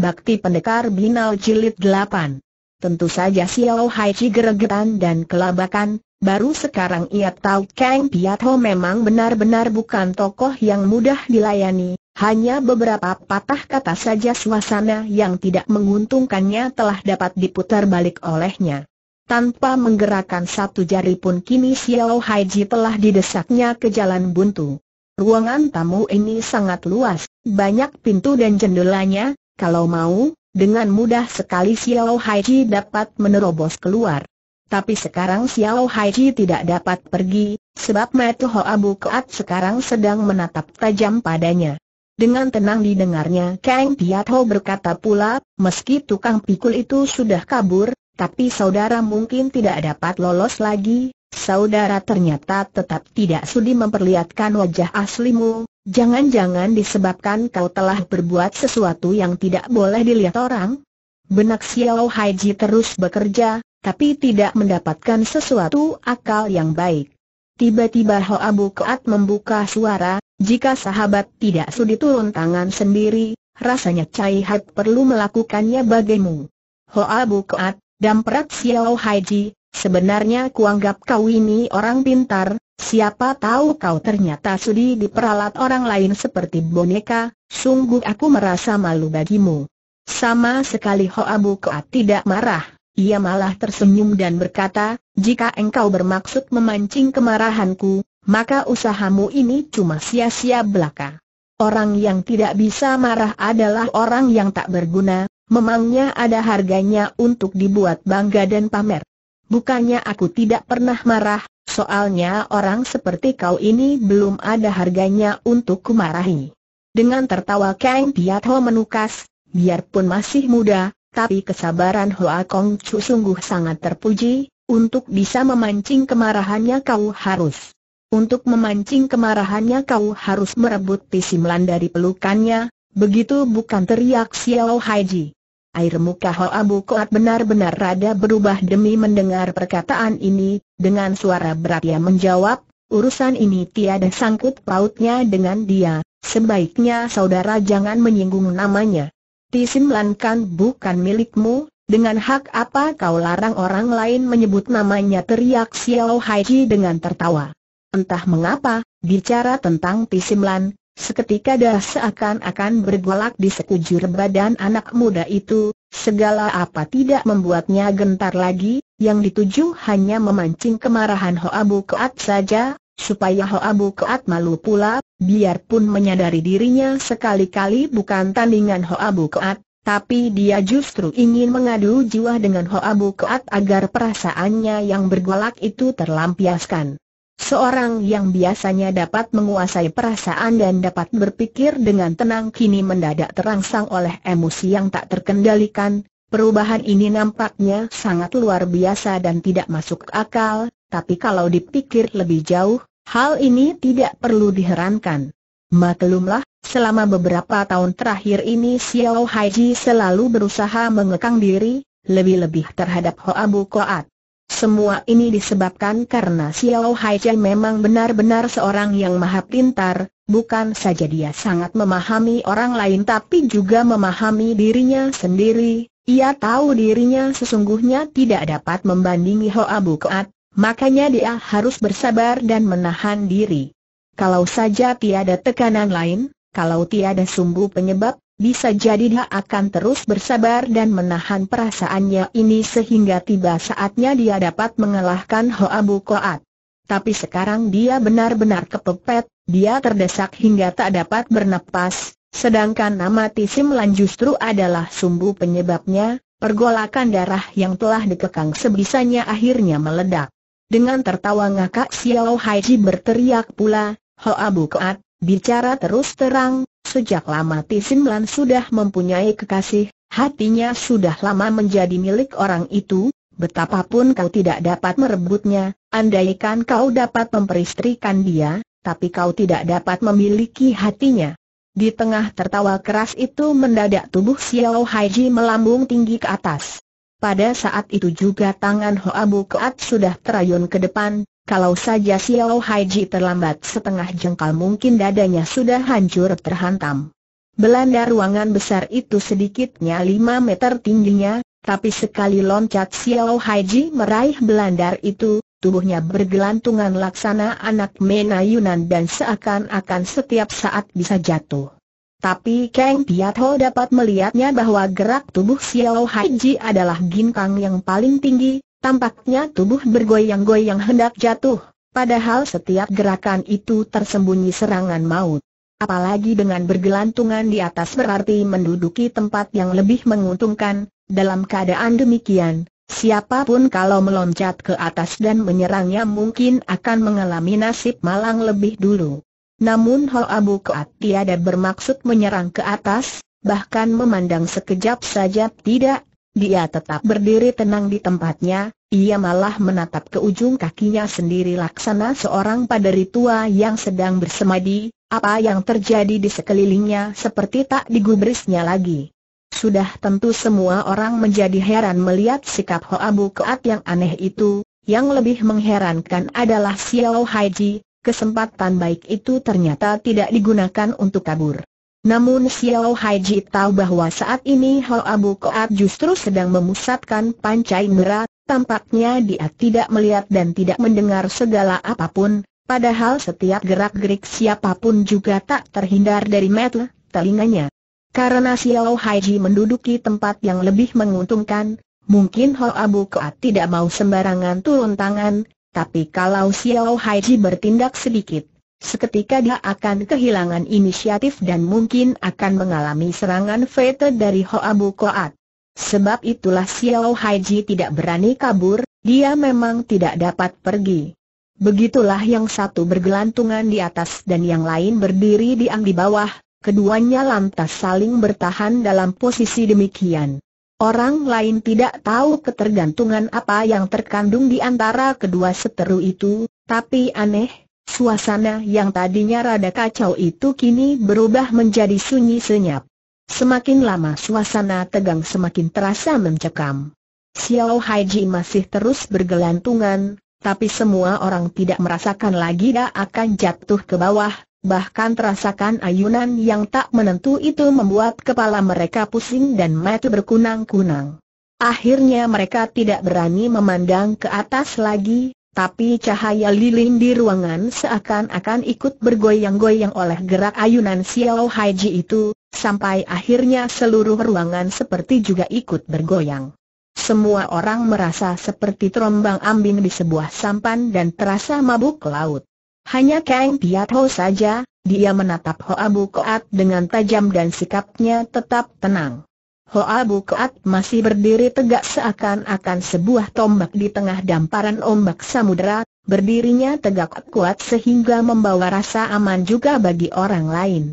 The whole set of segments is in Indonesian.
Bakti Pendekar Binal Jilid 8 Tentu saja Xiao Hai Chi geregetan dan kelabakan, baru sekarang ia tahu Kang Piat Ho memang benar-benar bukan tokoh yang mudah dilayani, hanya beberapa patah kata saja suasana yang tidak menguntungkannya telah dapat diputar balik olehnya. Tanpa menggerakkan satu jari pun kini Xiao Hai telah didesaknya ke jalan buntu. Ruangan tamu ini sangat luas, banyak pintu dan jendelanya, kalau mau, dengan mudah sekali Xiao Haiji dapat menerobos keluar. Tapi sekarang Xiao Haiji tidak dapat pergi, sebab Metu Ho Abu Keat sekarang sedang menatap tajam padanya. Dengan tenang didengarnya Kang Ho berkata pula, meski tukang pikul itu sudah kabur, tapi saudara mungkin tidak dapat lolos lagi, Saudara ternyata tetap tidak sudi memperlihatkan wajah aslimu, jangan-jangan disebabkan kau telah berbuat sesuatu yang tidak boleh dilihat orang? Benak Xiao Haiji terus bekerja, tapi tidak mendapatkan sesuatu akal yang baik. Tiba-tiba Ho Abu Keat membuka suara, jika sahabat tidak sudi turun tangan sendiri, rasanya Cai Hak perlu melakukannya bagimu. Abu Keat, damprat Xiao Haiji, Sebenarnya kuanggap kau ini orang pintar, siapa tahu kau ternyata sudi diperalat orang lain seperti boneka, sungguh aku merasa malu bagimu. Sama sekali Abu Bukoat tidak marah, ia malah tersenyum dan berkata, jika engkau bermaksud memancing kemarahanku, maka usahamu ini cuma sia-sia belaka. Orang yang tidak bisa marah adalah orang yang tak berguna, memangnya ada harganya untuk dibuat bangga dan pamer. Bukannya aku tidak pernah marah, soalnya orang seperti kau ini belum ada harganya untuk kumarahi. Dengan tertawa Kang Piat Ho menukas, biarpun masih muda, tapi kesabaran Hoa Kong Chu sungguh sangat terpuji, untuk bisa memancing kemarahannya kau harus. Untuk memancing kemarahannya kau harus merebut pisimlan dari pelukannya, begitu bukan teriak Xiao Haiji. Air muka Abu Koat benar-benar rada berubah demi mendengar perkataan ini, dengan suara berat ia menjawab, urusan ini tiada sangkut pautnya dengan dia, sebaiknya saudara jangan menyinggung namanya. Lankan bukan milikmu, dengan hak apa kau larang orang lain menyebut namanya teriak Xiao Haiji dengan tertawa. Entah mengapa, bicara tentang Lankan. Seketika dah seakan-akan bergolak di sekujur badan anak muda itu, segala apa tidak membuatnya gentar lagi, yang dituju hanya memancing kemarahan Hoabu Keat saja, supaya Hoabu Keat malu pula, biarpun menyadari dirinya sekali-kali bukan tandingan Hoabu Keat, tapi dia justru ingin mengadu jiwa dengan Hoabu Keat agar perasaannya yang bergolak itu terlampiaskan. Seorang yang biasanya dapat menguasai perasaan dan dapat berpikir dengan tenang kini mendadak terangsang oleh emosi yang tak terkendalikan, perubahan ini nampaknya sangat luar biasa dan tidak masuk akal, tapi kalau dipikir lebih jauh, hal ini tidak perlu diherankan. Maklumlah, selama beberapa tahun terakhir ini Xiao Haiji selalu berusaha mengekang diri, lebih-lebih terhadap Hoa Bu Koat. Semua ini disebabkan karena Xiao Haichen memang benar-benar seorang yang maha pintar, bukan saja dia sangat memahami orang lain tapi juga memahami dirinya sendiri, ia tahu dirinya sesungguhnya tidak dapat membandingi Hoa Bukoat, makanya dia harus bersabar dan menahan diri. Kalau saja tiada tekanan lain, kalau tiada sumbu penyebab, bisa jadi dia akan terus bersabar dan menahan perasaannya ini sehingga tiba saatnya dia dapat mengalahkan Hoa Koat. Tapi sekarang dia benar-benar kepepet, dia terdesak hingga tak dapat bernapas, sedangkan nama Tisimlan justru adalah sumbu penyebabnya, pergolakan darah yang telah dikekang sebisanya akhirnya meledak. Dengan tertawa ngakak Xiao Haiji berteriak pula, Hoa Koat, bicara terus terang, Sejak lama Tisin Lan sudah mempunyai kekasih, hatinya sudah lama menjadi milik orang itu, betapapun kau tidak dapat merebutnya, andaikan kau dapat memperistrikan dia, tapi kau tidak dapat memiliki hatinya. Di tengah tertawa keras itu mendadak tubuh Xiao Haiji melambung tinggi ke atas. Pada saat itu juga tangan Hoa Bu Keat sudah terayun ke depan, kalau saja Xiao Haiji terlambat setengah jengkal mungkin dadanya sudah hancur terhantam. Belanda ruangan besar itu sedikitnya 5 meter tingginya, tapi sekali loncat Xiao Haiji meraih belanda itu, tubuhnya bergelantungan laksana anak menayunan dan seakan-akan setiap saat bisa jatuh. Tapi Kang Piatho dapat melihatnya bahwa gerak tubuh Xiao Haiji adalah ginkang yang paling tinggi, Tampaknya tubuh bergoyang-goyang hendak jatuh, padahal setiap gerakan itu tersembunyi serangan maut. Apalagi dengan bergelantungan di atas berarti menduduki tempat yang lebih menguntungkan, dalam keadaan demikian, siapapun kalau meloncat ke atas dan menyerangnya mungkin akan mengalami nasib malang lebih dulu. Namun Abu Kuat tiada bermaksud menyerang ke atas, bahkan memandang sekejap saja tidak dia tetap berdiri tenang di tempatnya, ia malah menatap ke ujung kakinya sendiri laksana seorang paderi tua yang sedang bersemadi, apa yang terjadi di sekelilingnya seperti tak digubrisnya lagi. Sudah tentu semua orang menjadi heran melihat sikap Hoa Bu Keat yang aneh itu, yang lebih mengherankan adalah Xiao Haiji, kesempatan baik itu ternyata tidak digunakan untuk kabur. Namun Xiao Haiji tahu bahwa saat ini Ho Abu Koat justru sedang memusatkan pancai nera, tampaknya dia tidak melihat dan tidak mendengar segala apapun, padahal setiap gerak-gerik siapapun juga tak terhindar dari metel, telinganya. Karena Xiao Haiji menduduki tempat yang lebih menguntungkan, mungkin Ho Abu Koat tidak mau sembarangan turun tangan, tapi kalau Xiao Haiji bertindak sedikit Seketika dia akan kehilangan inisiatif dan mungkin akan mengalami serangan fate dari Hoabu Koat. Sebab itulah Xiao Haiji tidak berani kabur, dia memang tidak dapat pergi. Begitulah yang satu bergelantungan di atas dan yang lain berdiri diam di bawah, keduanya lantas saling bertahan dalam posisi demikian. Orang lain tidak tahu ketergantungan apa yang terkandung di antara kedua seteru itu, tapi aneh, Suasana yang tadinya rada kacau itu kini berubah menjadi sunyi senyap. Semakin lama suasana tegang semakin terasa mencekam. Xiao Haiji masih terus bergelantungan, tapi semua orang tidak merasakan lagi dia akan jatuh ke bawah, bahkan terasakan ayunan yang tak menentu itu membuat kepala mereka pusing dan mata berkunang-kunang. Akhirnya mereka tidak berani memandang ke atas lagi, tapi cahaya lilin di ruangan seakan-akan ikut bergoyang-goyang oleh gerak ayunan Xiao Haiji itu, sampai akhirnya seluruh ruangan seperti juga ikut bergoyang. Semua orang merasa seperti terombang ambing di sebuah sampan dan terasa mabuk laut. Hanya Kang Piatho saja, dia menatap Hoa Koat dengan tajam dan sikapnya tetap tenang. Hoa Bukat masih berdiri tegak seakan-akan sebuah tombak di tengah damparan ombak samudera, berdirinya tegak kuat sehingga membawa rasa aman juga bagi orang lain.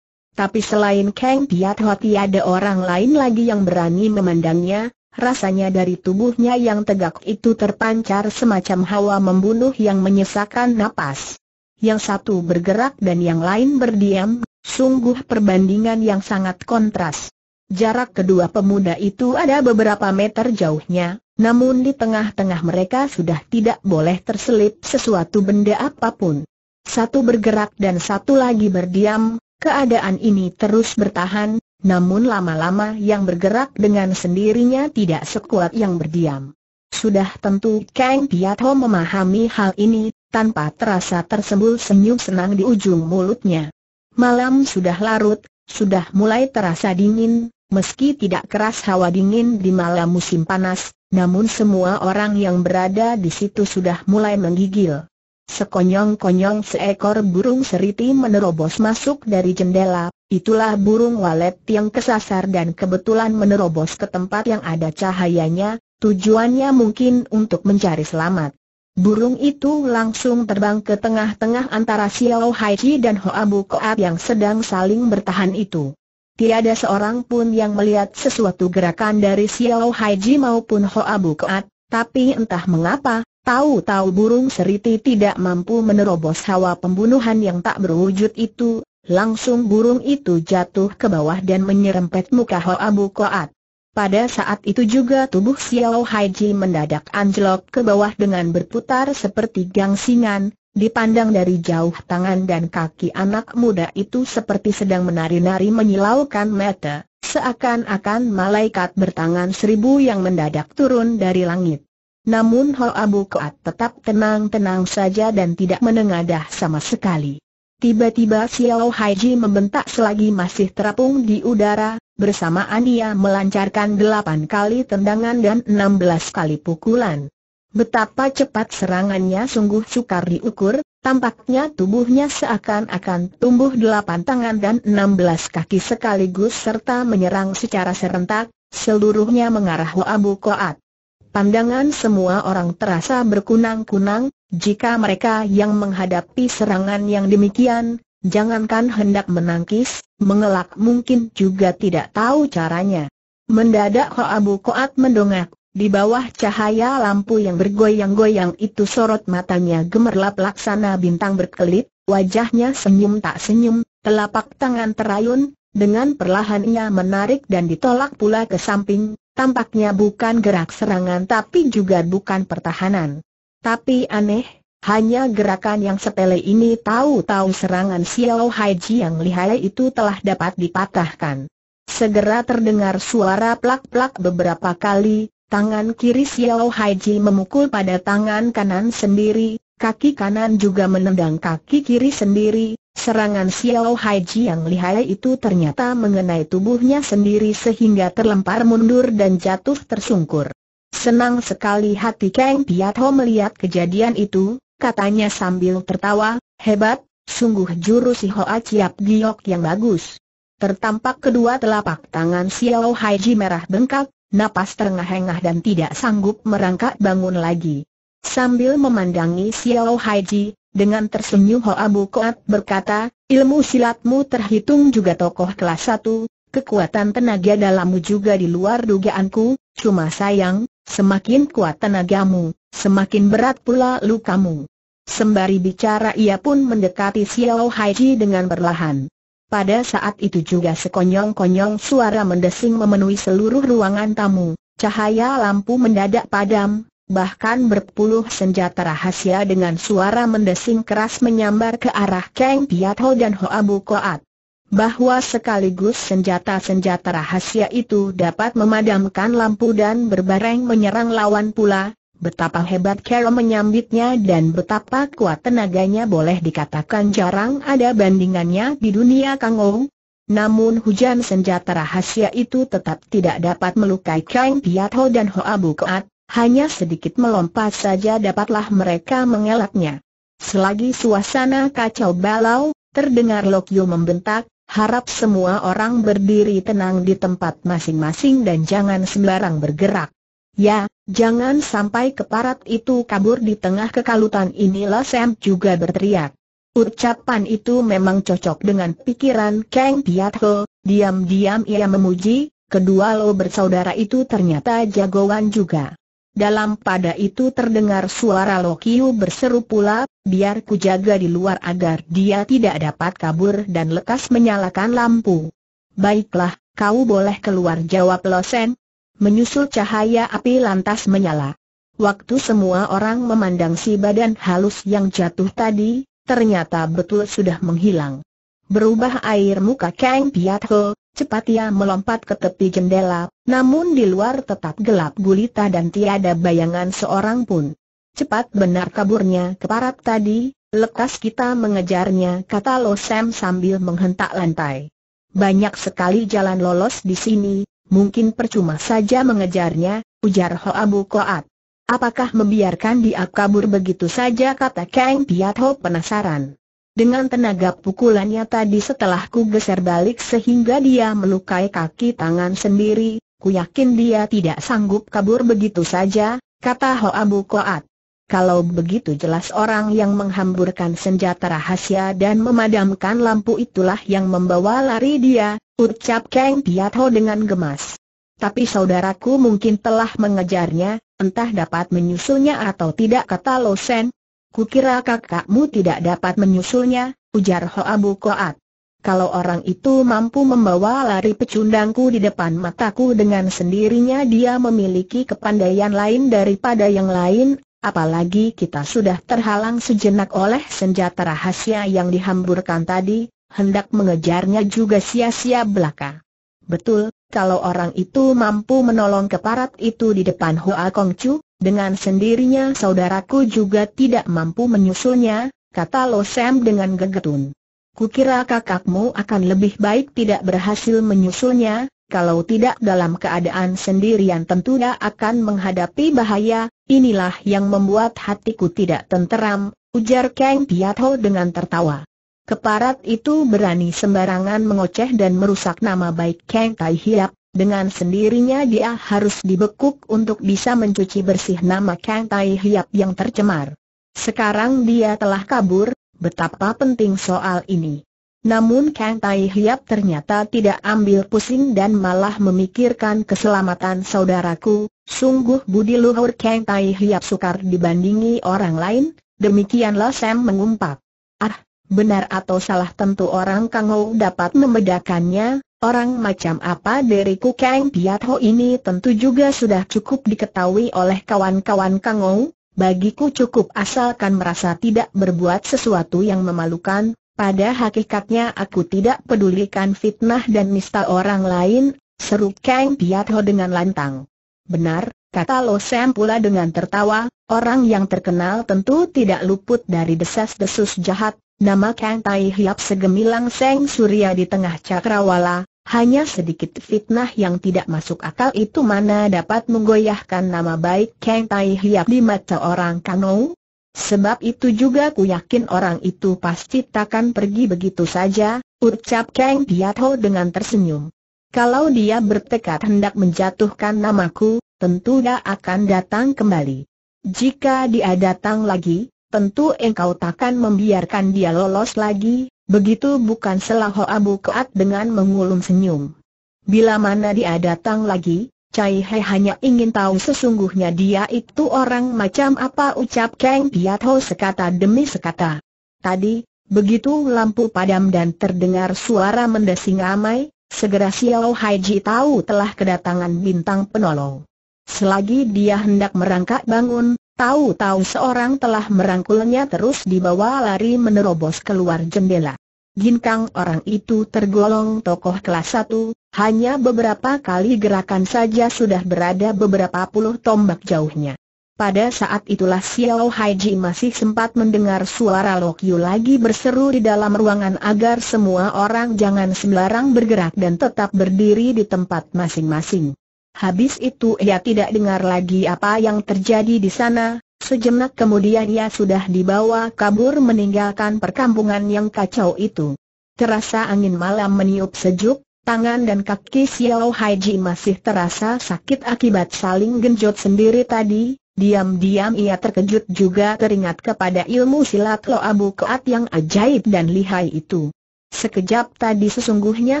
Tapi selain Kang Piat Hoa tiada orang lain lagi yang berani memandangnya, rasanya dari tubuhnya yang tegak itu terpancar semacam hawa membunuh yang menyesakan napas. Yang satu bergerak dan yang lain berdiam, sungguh perbandingan yang sangat kontras. Jarak kedua pemuda itu ada beberapa meter jauhnya, namun di tengah-tengah mereka sudah tidak boleh terselip sesuatu benda apapun. Satu bergerak dan satu lagi berdiam, keadaan ini terus bertahan, namun lama-lama yang bergerak dengan sendirinya tidak sekuat yang berdiam. Sudah tentu Kang Piatho memahami hal ini, tanpa terasa tersembul senyum senang di ujung mulutnya. Malam sudah larut, sudah mulai terasa dingin, Meski tidak keras hawa dingin di malam musim panas, namun semua orang yang berada di situ sudah mulai menggigil. Sekonyong-konyong seekor burung seriti menerobos masuk dari jendela, itulah burung walet yang kesasar dan kebetulan menerobos ke tempat yang ada cahayanya, tujuannya mungkin untuk mencari selamat. Burung itu langsung terbang ke tengah-tengah antara Xiao Haiji dan Hoa Bu Koat yang sedang saling bertahan itu tiada seorang pun yang melihat sesuatu gerakan dari Xiao Haiji maupun Hoa Koat, tapi entah mengapa, tahu-tahu burung seriti tidak mampu menerobos hawa pembunuhan yang tak berwujud itu, langsung burung itu jatuh ke bawah dan menyerempet muka Hoa Koat. Pada saat itu juga tubuh Xiao Haiji mendadak anjlok ke bawah dengan berputar seperti gangsingan, Dipandang dari jauh tangan dan kaki anak muda itu seperti sedang menari-nari menyilaukan mata, seakan-akan malaikat bertangan seribu yang mendadak turun dari langit. Namun Abu Kuat tetap tenang-tenang saja dan tidak menengadah sama sekali. Tiba-tiba Xiao Haiji membentak selagi masih terapung di udara, bersamaan ia melancarkan delapan kali tendangan dan enam belas kali pukulan. Betapa cepat serangannya sungguh sukar diukur, tampaknya tubuhnya seakan-akan tumbuh delapan tangan dan enam belas kaki sekaligus serta menyerang secara serentak, seluruhnya mengarah Abu Koat. Pandangan semua orang terasa berkunang-kunang, jika mereka yang menghadapi serangan yang demikian, jangankan hendak menangkis, mengelak mungkin juga tidak tahu caranya. Mendadak Hoabu Abu Koat mendongak, di bawah cahaya lampu yang bergoyang-goyang itu sorot matanya gemerlap laksana bintang berkelip, wajahnya senyum tak senyum, telapak tangan terayun, dengan perlahan ia menarik dan ditolak pula ke samping, tampaknya bukan gerak serangan tapi juga bukan pertahanan. Tapi aneh, hanya gerakan yang sepele ini tahu-tahu serangan Xiao Haiji yang lihai itu telah dapat dipatahkan. Segera terdengar suara plak-plak beberapa kali, Tangan kiri Xiao Haiji memukul pada tangan kanan sendiri, kaki kanan juga menendang kaki kiri sendiri, serangan Xiao Haiji yang lihai itu ternyata mengenai tubuhnya sendiri sehingga terlempar mundur dan jatuh tersungkur. Senang sekali hati Kang Piatho melihat kejadian itu, katanya sambil tertawa, hebat, sungguh jurus si Hoa Chiap Giok yang bagus. Tertampak kedua telapak tangan Xiao Haiji merah bengkak, napas terengah-engah dan tidak sanggup merangkak bangun lagi. Sambil memandangi Xiao Haiji, dengan tersenyum Hoa Bu Koat berkata, ilmu silatmu terhitung juga tokoh kelas satu. kekuatan tenaga dalammu juga di luar dugaanku, cuma sayang, semakin kuat tenagamu, semakin berat pula lukamu. Sembari bicara ia pun mendekati Xiao Haiji dengan perlahan. Pada saat itu juga sekonyong-konyong suara mendesing memenuhi seluruh ruangan tamu, cahaya lampu mendadak padam, bahkan berpuluh senjata rahasia dengan suara mendesing keras menyambar ke arah Kang Piat Ho dan Ho Abu Koat. Bahwa sekaligus senjata-senjata rahasia itu dapat memadamkan lampu dan berbareng menyerang lawan pula, Betapa hebat Carol menyambitnya dan betapa kuat tenaganya boleh dikatakan jarang ada bandingannya di dunia Kang Ou. Namun hujan senjata rahasia itu tetap tidak dapat melukai Kang Ho dan Hoa Keat, hanya sedikit melompat saja dapatlah mereka mengelaknya. Selagi suasana kacau balau, terdengar Yu membentak, harap semua orang berdiri tenang di tempat masing-masing dan jangan sembarang bergerak. Ya, Jangan sampai keparat itu kabur di tengah kekalutan inilah Sam juga berteriak. Ucapan itu memang cocok dengan pikiran Kang Piat diam-diam ia memuji, kedua lo bersaudara itu ternyata jagoan juga. Dalam pada itu terdengar suara Lo Kiu berseru pula, biar ku jaga di luar agar dia tidak dapat kabur dan lekas menyalakan lampu. Baiklah, kau boleh keluar jawab Lo Sen, menyusul cahaya api lantas menyala. Waktu semua orang memandang si badan halus yang jatuh tadi, ternyata betul sudah menghilang. Berubah air muka Kang Piat Ho, cepat ia melompat ke tepi jendela, namun di luar tetap gelap gulita dan tiada bayangan seorang pun. Cepat benar kaburnya ke parat tadi, lekas kita mengejarnya kata Lo Sam sambil menghentak lantai. Banyak sekali jalan lolos di sini, mungkin percuma saja mengejarnya, ujar Abu Koat. Apakah membiarkan dia kabur begitu saja kata Kang Ho penasaran. Dengan tenaga pukulannya tadi setelah ku geser balik sehingga dia melukai kaki tangan sendiri, ku yakin dia tidak sanggup kabur begitu saja, kata Hoa Bu Koat. Kalau begitu jelas orang yang menghamburkan senjata rahasia dan memadamkan lampu itulah yang membawa lari dia, ucap Kang Piatho dengan gemas. Tapi saudaraku mungkin telah mengejarnya, entah dapat menyusulnya atau tidak kata Lo Losen. Kukira kakakmu tidak dapat menyusulnya, ujar Ho Abu Koat. Kalau orang itu mampu membawa lari pecundangku di depan mataku dengan sendirinya dia memiliki kepandaian lain daripada yang lain, Apalagi kita sudah terhalang sejenak oleh senjata rahasia yang dihamburkan tadi, hendak mengejarnya juga sia-sia belaka. Betul, kalau orang itu mampu menolong keparat itu di depan Hoa Kong Chu, dengan sendirinya saudaraku juga tidak mampu menyusulnya, kata Lo Sam dengan gegetun. Kukira kakakmu akan lebih baik tidak berhasil menyusulnya, kalau tidak dalam keadaan sendirian tentunya akan menghadapi bahaya, inilah yang membuat hatiku tidak tenteram, ujar Kang Ho dengan tertawa. Keparat itu berani sembarangan mengoceh dan merusak nama baik Kang Tai Hiap, dengan sendirinya dia harus dibekuk untuk bisa mencuci bersih nama Kang Tai Hiap yang tercemar. Sekarang dia telah kabur, betapa penting soal ini. Namun Kang Tai Hiap ternyata tidak ambil pusing dan malah memikirkan keselamatan saudaraku, sungguh budi luhur Kang Tai Hiap sukar dibandingi orang lain, demikianlah Sam mengumpat. Ah, benar atau salah tentu orang Kang Ou dapat membedakannya, orang macam apa diriku Kang Piat Ho ini tentu juga sudah cukup diketahui oleh kawan-kawan Kang Ou. Bagiku cukup asalkan merasa tidak berbuat sesuatu yang memalukan, pada hakikatnya aku tidak pedulikan fitnah dan nista orang lain, seru Kang Piatho dengan lantang. Benar, kata Lo Sam pula dengan tertawa, orang yang terkenal tentu tidak luput dari desas-desus jahat, nama Kang Tai Hiap segemilang Seng Surya di tengah cakrawala, hanya sedikit fitnah yang tidak masuk akal itu mana dapat menggoyahkan nama baik Kang Tai Hiap di mata orang Kangou? Sebab itu juga ku yakin orang itu pasti takkan pergi begitu saja, ucap Kang Diatho dengan tersenyum. Kalau dia bertekad hendak menjatuhkan namaku, tentu dia akan datang kembali. Jika dia datang lagi, tentu engkau takkan membiarkan dia lolos lagi, begitu bukan selah Abu Keat dengan mengulum senyum. Bila mana dia datang lagi, Cai He hanya ingin tahu sesungguhnya dia itu orang macam apa ucap Kang Ho sekata demi sekata. Tadi, begitu lampu padam dan terdengar suara mendesing ramai, segera Xiao Haiji tahu telah kedatangan bintang penolong. Selagi dia hendak merangkak bangun, tahu-tahu seorang telah merangkulnya terus dibawa lari menerobos keluar jendela. Ginkang orang itu tergolong tokoh kelas 1, hanya beberapa kali gerakan saja sudah berada beberapa puluh tombak jauhnya. Pada saat itulah Xiao Haiji masih sempat mendengar suara Lokyu lagi berseru di dalam ruangan agar semua orang jangan sembarang bergerak dan tetap berdiri di tempat masing-masing. Habis itu ia tidak dengar lagi apa yang terjadi di sana, sejenak kemudian ia sudah dibawa kabur meninggalkan perkampungan yang kacau itu. Terasa angin malam meniup sejuk, Tangan dan kaki Xiao Haiji masih terasa sakit akibat saling genjot sendiri tadi, diam-diam ia terkejut juga teringat kepada ilmu silat Lo Abu Keat yang ajaib dan lihai itu. Sekejap tadi sesungguhnya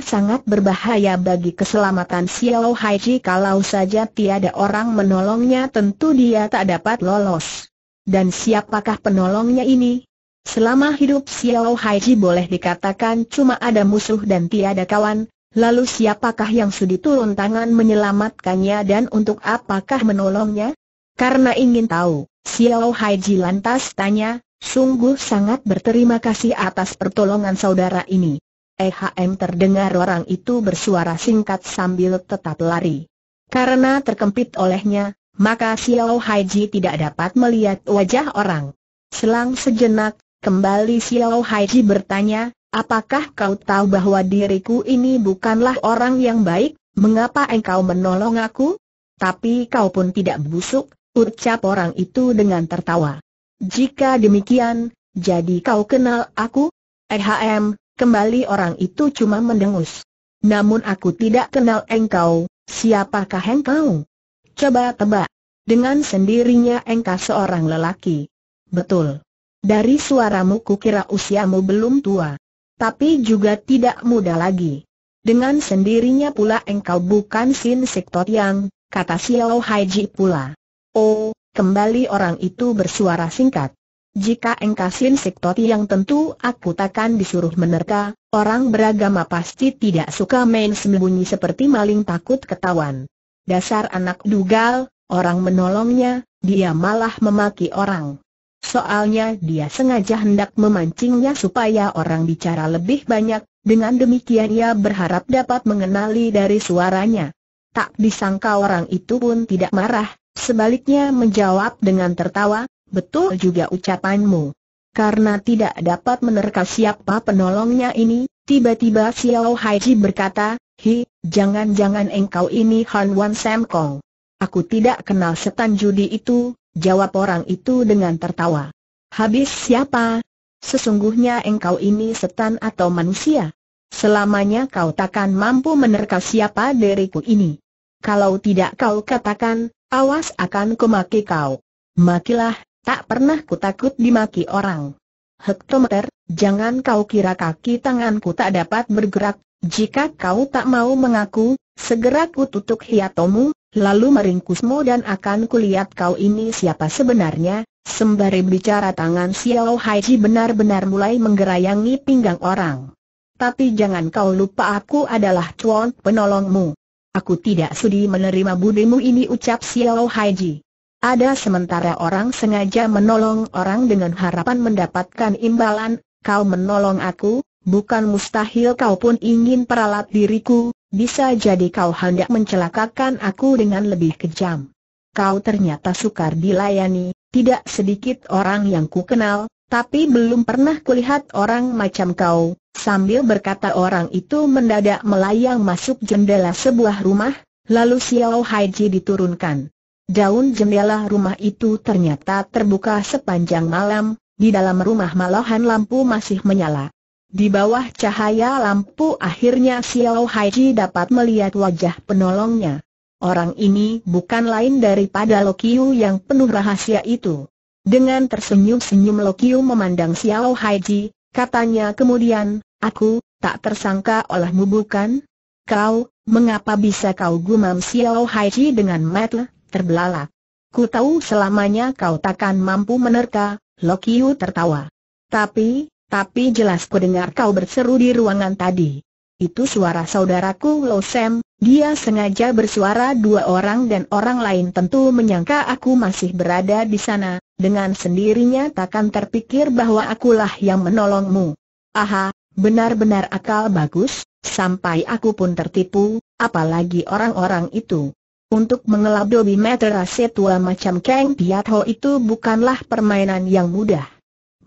sangat berbahaya bagi keselamatan Xiao Haiji kalau saja tiada orang menolongnya tentu dia tak dapat lolos. Dan siapakah penolongnya ini? Selama hidup Xiao Haiji boleh dikatakan cuma ada musuh dan tiada kawan, Lalu siapakah yang sudi turun tangan menyelamatkannya dan untuk apakah menolongnya? Karena ingin tahu, Xiao Haiji lantas tanya, sungguh sangat berterima kasih atas pertolongan saudara ini. EHM terdengar orang itu bersuara singkat sambil tetap lari. Karena terkempit olehnya, maka Xiao Haiji tidak dapat melihat wajah orang. Selang sejenak, Kembali Xiao Haiji bertanya, Apakah kau tahu bahwa diriku ini bukanlah orang yang baik, mengapa engkau menolong aku? Tapi kau pun tidak busuk, ucap orang itu dengan tertawa. Jika demikian, jadi kau kenal aku? Ehm, kembali orang itu cuma mendengus. Namun aku tidak kenal engkau, siapakah engkau? Coba tebak. Dengan sendirinya engkau seorang lelaki. Betul. Dari suaramu kukira usiamu belum tua tapi juga tidak mudah lagi. Dengan sendirinya pula engkau bukan Sin sektor yang, kata Xiao Haiji pula. Oh, kembali orang itu bersuara singkat. Jika engkau Sin sektor yang tentu aku takkan disuruh menerka, orang beragama pasti tidak suka main sembunyi seperti maling takut ketahuan. Dasar anak dugal, orang menolongnya, dia malah memaki orang. Soalnya dia sengaja hendak memancingnya supaya orang bicara lebih banyak, dengan demikian ia berharap dapat mengenali dari suaranya. Tak disangka orang itu pun tidak marah, sebaliknya menjawab dengan tertawa, betul juga ucapanmu. Karena tidak dapat menerka siapa penolongnya ini, tiba-tiba Xiao Haiji berkata, Hi, jangan-jangan engkau ini Han Wan Sam Kong. Aku tidak kenal setan judi itu, Jawab orang itu dengan tertawa. Habis siapa? Sesungguhnya engkau ini setan atau manusia? Selamanya kau takkan mampu menerka siapa diriku ini. Kalau tidak kau katakan, awas akan kumaki kau. Makilah, tak pernah ku takut dimaki orang. Hektometer, jangan kau kira kaki tanganku tak dapat bergerak, jika kau tak mau mengaku, segera ku tutup hiatomu, lalu meringkusmu dan akan kulihat kau ini siapa sebenarnya, sembari bicara tangan Xiao Haiji benar-benar mulai menggerayangi pinggang orang. Tapi jangan kau lupa aku adalah cuan penolongmu. Aku tidak sudi menerima budimu ini ucap Xiao Haiji. Ada sementara orang sengaja menolong orang dengan harapan mendapatkan imbalan, kau menolong aku, bukan mustahil kau pun ingin peralat diriku, bisa jadi kau hendak mencelakakan aku dengan lebih kejam. Kau ternyata sukar dilayani, tidak sedikit orang yang ku kenal, tapi belum pernah kulihat orang macam kau. Sambil berkata orang itu mendadak melayang masuk jendela sebuah rumah, lalu Xiao Haiji diturunkan. Daun jendela rumah itu ternyata terbuka sepanjang malam, di dalam rumah malahan lampu masih menyala. Di bawah cahaya lampu akhirnya Xiao Haiji dapat melihat wajah penolongnya. Orang ini bukan lain daripada Lokiu yang penuh rahasia itu. Dengan tersenyum-senyum Lokiu memandang Xiao Haiji, katanya kemudian, Aku, tak tersangka olehmu bukan? Kau, mengapa bisa kau gumam Xiao Haiji dengan mata terbelalak? Ku tahu selamanya kau takkan mampu menerka, Lokiu tertawa. Tapi, tapi jelas ku dengar kau berseru di ruangan tadi. Itu suara saudaraku Lo Sam, dia sengaja bersuara dua orang dan orang lain tentu menyangka aku masih berada di sana, dengan sendirinya takkan terpikir bahwa akulah yang menolongmu. Aha, benar-benar akal bagus, sampai aku pun tertipu, apalagi orang-orang itu. Untuk mengelabui meterase tua macam Kang Piat Ho itu bukanlah permainan yang mudah.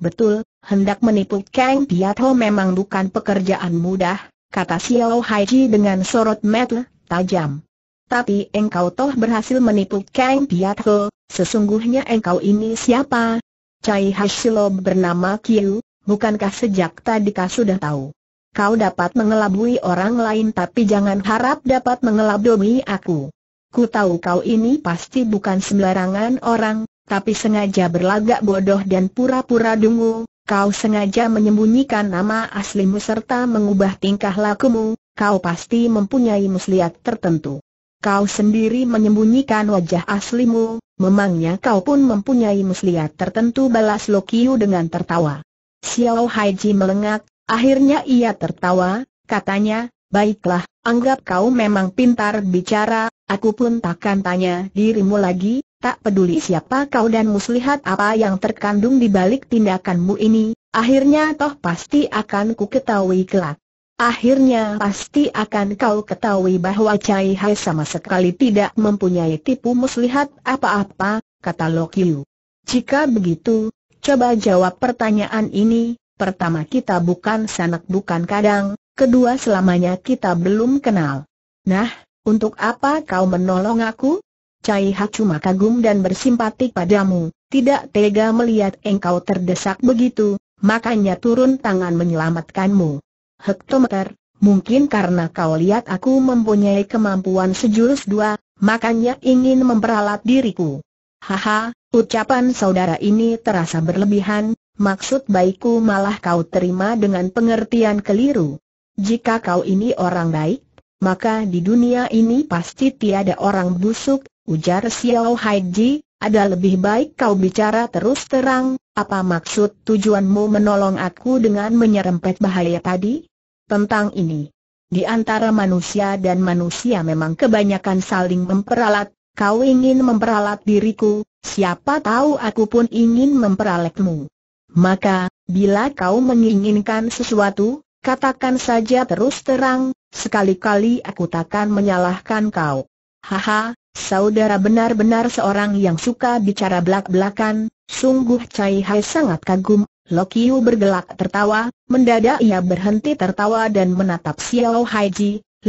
Betul, hendak menipu Kang Piatho memang bukan pekerjaan mudah, kata Xiao Haiji dengan sorot mata tajam. Tapi engkau toh berhasil menipu Kang Piatho, sesungguhnya engkau ini siapa? Cai Hashilo bernama Kiu, bukankah sejak tadi kau sudah tahu? Kau dapat mengelabui orang lain tapi jangan harap dapat mengelabui aku. Ku tahu kau ini pasti bukan sembarangan orang, tapi sengaja berlagak bodoh dan pura-pura dungu, kau sengaja menyembunyikan nama aslimu serta mengubah tingkah lakumu, kau pasti mempunyai muslihat tertentu. Kau sendiri menyembunyikan wajah aslimu, memangnya kau pun mempunyai muslihat tertentu balas Lokiu dengan tertawa. Xiao Haiji melengak, akhirnya ia tertawa, katanya, baiklah, anggap kau memang pintar bicara, aku pun takkan tanya dirimu lagi, Tak peduli siapa kau dan muslihat apa yang terkandung di balik tindakanmu ini, akhirnya toh pasti akan ku ketahui kelak. Akhirnya pasti akan kau ketahui bahwa Cai Hai sama sekali tidak mempunyai tipu muslihat apa-apa, kata Lokyu. Jika begitu, coba jawab pertanyaan ini, pertama kita bukan sanak bukan kadang, kedua selamanya kita belum kenal. Nah, untuk apa kau menolong aku? Cai cuma kagum dan bersimpati padamu, tidak tega melihat engkau terdesak begitu, makanya turun tangan menyelamatkanmu. Hektometer, mungkin karena kau lihat aku mempunyai kemampuan sejurus dua, makanya ingin memperalat diriku. Haha, ucapan saudara ini terasa berlebihan, maksud baikku malah kau terima dengan pengertian keliru. Jika kau ini orang baik, maka di dunia ini pasti tiada orang busuk, Ujar Xiao Haiji, ada lebih baik kau bicara terus terang, apa maksud tujuanmu menolong aku dengan menyerempet bahaya tadi? Tentang ini. Di antara manusia dan manusia memang kebanyakan saling memperalat, kau ingin memperalat diriku, siapa tahu aku pun ingin memperalatmu. Maka, bila kau menginginkan sesuatu, katakan saja terus terang, sekali-kali aku takkan menyalahkan kau. Haha, Saudara benar-benar seorang yang suka bicara belak-belakan, sungguh Cai Hai sangat kagum. Lokiu bergelak tertawa, mendadak ia berhenti tertawa dan menatap Xiao Hai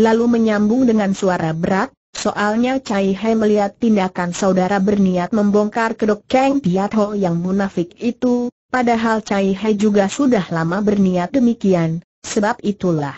lalu menyambung dengan suara berat, soalnya Cai Hai melihat tindakan saudara berniat membongkar kedok Kang Piat Ho yang munafik itu, padahal Cai Hai juga sudah lama berniat demikian, sebab itulah.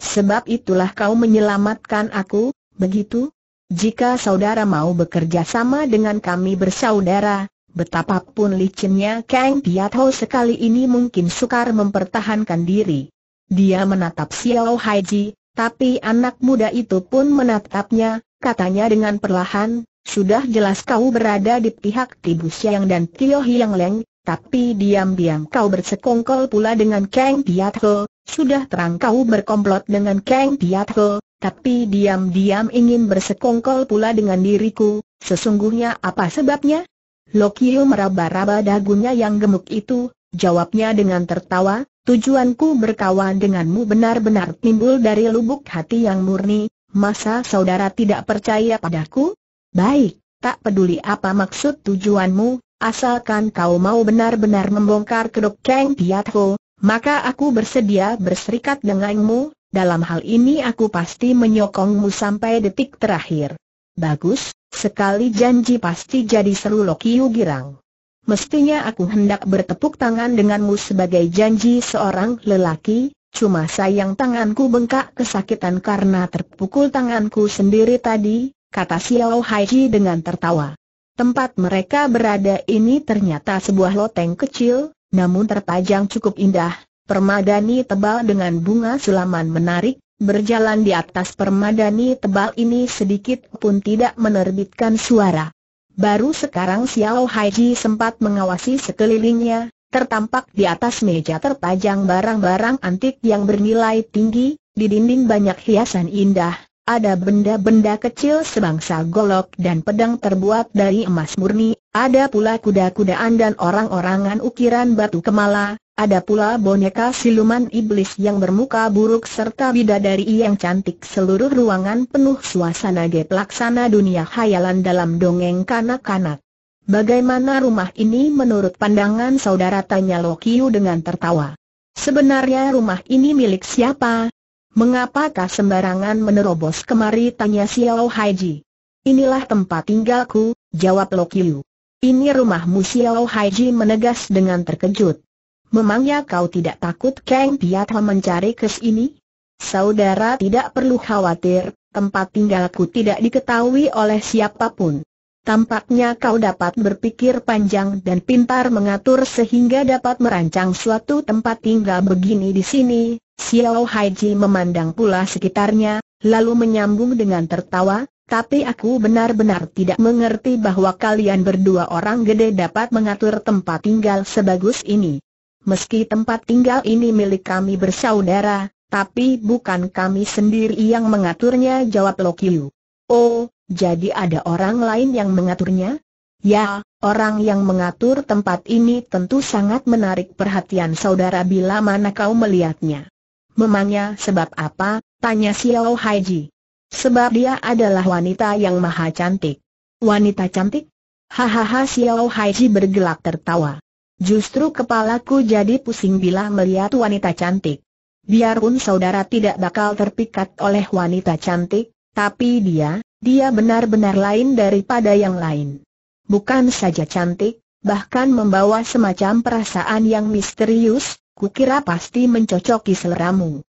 Sebab itulah kau menyelamatkan aku, begitu? Jika saudara mau bekerja sama dengan kami bersaudara, betapapun licinnya Kang Piat Ho sekali ini mungkin sukar mempertahankan diri. Dia menatap Xiao Haiji, tapi anak muda itu pun menatapnya, katanya dengan perlahan, sudah jelas kau berada di pihak Tibu Siang dan Tio Hiang Leng, tapi diam-diam kau bersekongkol pula dengan Kang Piat Ho, sudah terang kau berkomplot dengan Kang Piatko, tapi diam-diam ingin bersekongkol pula dengan diriku, sesungguhnya apa sebabnya? Lokio meraba-raba dagunya yang gemuk itu, jawabnya dengan tertawa, tujuanku berkawan denganmu benar-benar timbul dari lubuk hati yang murni, masa saudara tidak percaya padaku? Baik, tak peduli apa maksud tujuanmu, asalkan kau mau benar-benar membongkar kedok Kang Piatho, maka aku bersedia berserikat denganmu, dalam hal ini aku pasti menyokongmu sampai detik terakhir. Bagus, sekali janji pasti jadi seru Lokiu girang. Mestinya aku hendak bertepuk tangan denganmu sebagai janji seorang lelaki, cuma sayang tanganku bengkak kesakitan karena terpukul tanganku sendiri tadi, kata Xiao Haiji dengan tertawa. Tempat mereka berada ini ternyata sebuah loteng kecil, namun terpajang cukup indah, permadani tebal dengan bunga sulaman menarik, berjalan di atas permadani tebal ini sedikit pun tidak menerbitkan suara. Baru sekarang Xiao Haiji sempat mengawasi sekelilingnya, tertampak di atas meja terpajang barang-barang antik yang bernilai tinggi, di dinding banyak hiasan indah, ada benda-benda kecil sebangsa golok dan pedang terbuat dari emas murni, ada pula kuda-kudaan dan orang-orangan ukiran batu kemala, ada pula boneka siluman iblis yang bermuka buruk serta bidadari yang cantik seluruh ruangan penuh suasana gaya laksana dunia khayalan dalam dongeng kanak-kanak. Bagaimana rumah ini menurut pandangan saudara tanya Lokiu dengan tertawa. Sebenarnya rumah ini milik siapa, Mengapa Mengapakah sembarangan menerobos kemari tanya Xiao Haiji. Inilah tempat tinggalku, jawab Lok Yu. Ini rumahmu Xiao Haiji menegas dengan terkejut. Memangnya kau tidak takut Kang Piatha mencari kes ini? Saudara tidak perlu khawatir, tempat tinggalku tidak diketahui oleh siapapun. Tampaknya kau dapat berpikir panjang dan pintar mengatur sehingga dapat merancang suatu tempat tinggal begini di sini. Xiao Haiji memandang pula sekitarnya, lalu menyambung dengan tertawa, tapi aku benar-benar tidak mengerti bahwa kalian berdua orang gede dapat mengatur tempat tinggal sebagus ini. Meski tempat tinggal ini milik kami bersaudara, tapi bukan kami sendiri yang mengaturnya jawab Lokiu. Oh, jadi ada orang lain yang mengaturnya? Ya, ah. orang yang mengatur tempat ini tentu sangat menarik perhatian saudara bila mana kau melihatnya. Memangnya sebab apa? Tanya Xiao Haiji. Sebab dia adalah wanita yang maha cantik. Wanita cantik? Hahaha Xiao Haiji bergelak tertawa. Justru kepalaku jadi pusing bila melihat wanita cantik. Biarpun saudara tidak bakal terpikat oleh wanita cantik, tapi dia, dia benar-benar lain daripada yang lain. Bukan saja cantik, bahkan membawa semacam perasaan yang misterius, kukira pasti mencocoki seleramu.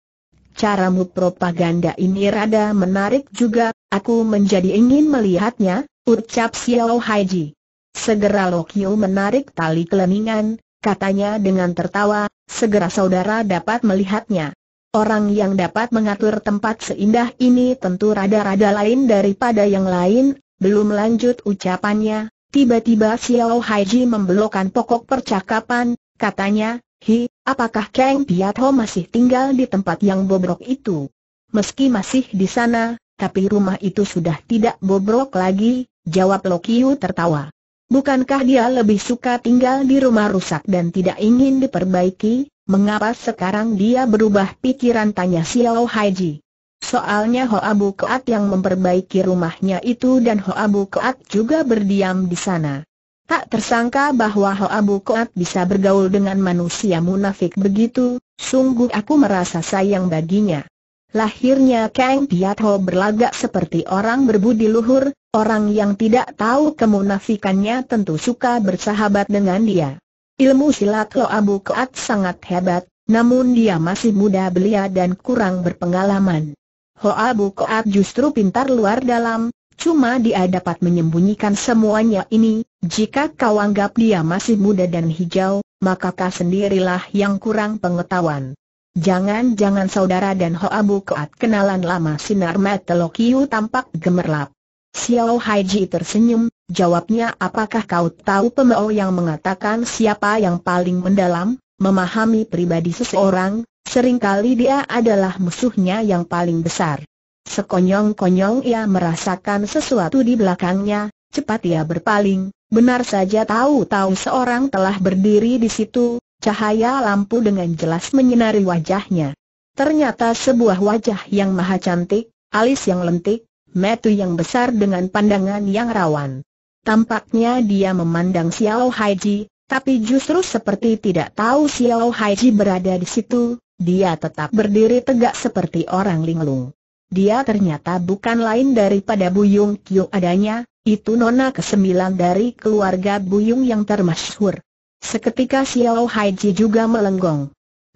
Caramu propaganda ini rada menarik juga, aku menjadi ingin melihatnya, ucap Xiao Haiji. Segera Lokyo menarik tali keleningan, katanya dengan tertawa, segera saudara dapat melihatnya. Orang yang dapat mengatur tempat seindah ini tentu rada-rada lain daripada yang lain, belum lanjut ucapannya, tiba-tiba Xiao Haiji membelokkan pokok percakapan, katanya, Hi, apakah Kang Piatho masih tinggal di tempat yang bobrok itu? Meski masih di sana, tapi rumah itu sudah tidak bobrok lagi, jawab Lokiu tertawa. Bukankah dia lebih suka tinggal di rumah rusak dan tidak ingin diperbaiki? Mengapa sekarang dia berubah pikiran tanya Xiao Haiji? Soalnya Ho Abu Keat yang memperbaiki rumahnya itu dan Ho Abu Keat juga berdiam di sana. Tak tersangka bahwa Ho Abu Keat bisa bergaul dengan manusia munafik begitu, sungguh aku merasa sayang baginya. Lahirnya Kang Piat Ho berlagak seperti orang berbudi luhur, orang yang tidak tahu kemunafikannya tentu suka bersahabat dengan dia. Ilmu silat Lo Abu Keat sangat hebat, namun dia masih muda belia dan kurang berpengalaman. Ho Abu Keat justru pintar luar dalam, cuma dia dapat menyembunyikan semuanya ini, jika kau anggap dia masih muda dan hijau, maka kau sendirilah yang kurang pengetahuan. Jangan-jangan saudara dan Ho Abu Keat kenalan lama sinar mata Kiu tampak gemerlap. Xiao Haiji tersenyum, Jawabnya apakah kau tahu pemau yang mengatakan siapa yang paling mendalam, memahami pribadi seseorang, seringkali dia adalah musuhnya yang paling besar. Sekonyong-konyong ia merasakan sesuatu di belakangnya, cepat ia berpaling, benar saja tahu-tahu seorang telah berdiri di situ, cahaya lampu dengan jelas menyinari wajahnya. Ternyata sebuah wajah yang maha cantik, alis yang lentik, metu yang besar dengan pandangan yang rawan. Tampaknya dia memandang Xiao Haiji, tapi justru seperti tidak tahu Xiao Haiji berada di situ, dia tetap berdiri tegak seperti orang linglung. Dia ternyata bukan lain daripada Buyung Kyu adanya, itu nona kesembilan dari keluarga Buyung yang termasyhur. Seketika Xiao Haiji juga melenggong.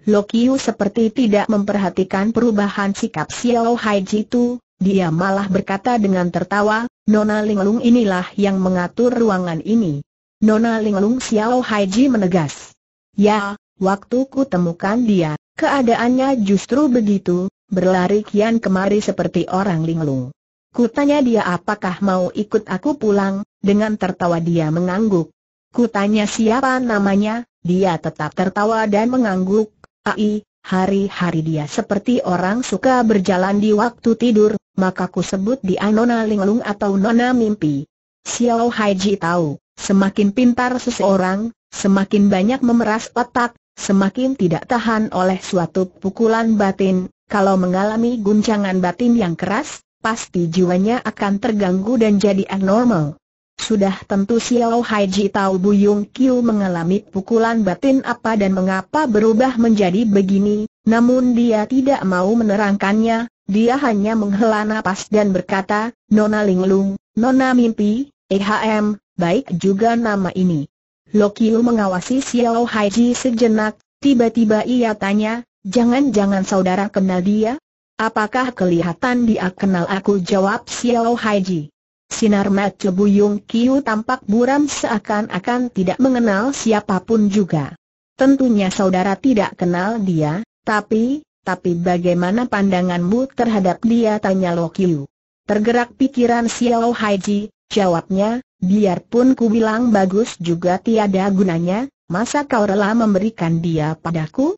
Lokiu seperti tidak memperhatikan perubahan sikap Xiao Haiji itu, dia malah berkata dengan tertawa, Nona Linglung inilah yang mengatur ruangan ini. Nona Linglung Xiao Haiji menegas. Ya, waktu ku temukan dia, keadaannya justru begitu, berlari kian kemari seperti orang linglung. Ku tanya dia apakah mau ikut aku pulang, dengan tertawa dia mengangguk. Ku tanya siapa namanya, dia tetap tertawa dan mengangguk. Ai, hari-hari dia seperti orang suka berjalan di waktu tidur, maka ku sebut dia Nona Linglung atau Nona Mimpi. Xiao Haiji tahu, semakin pintar seseorang, semakin banyak memeras otak, semakin tidak tahan oleh suatu pukulan batin, kalau mengalami guncangan batin yang keras, pasti jiwanya akan terganggu dan jadi abnormal. Sudah tentu Xiao Haiji tahu Buyung Kiu mengalami pukulan batin apa dan mengapa berubah menjadi begini, namun dia tidak mau menerangkannya, dia hanya menghela napas dan berkata, Nona Linglung, Nona Mimpi, EHM, baik juga nama ini. Lokiu mengawasi Xiao Haiji sejenak, tiba-tiba ia tanya, jangan-jangan saudara kenal dia? Apakah kelihatan dia kenal aku jawab Xiao Haiji? Sinar mata Buyung Kiu tampak buram seakan-akan tidak mengenal siapapun juga. Tentunya saudara tidak kenal dia, tapi, tapi bagaimana pandanganmu terhadap dia tanya Lo Kiu. Tergerak pikiran Xiao Haiji, jawabnya, biarpun ku bilang bagus juga tiada gunanya, masa kau rela memberikan dia padaku?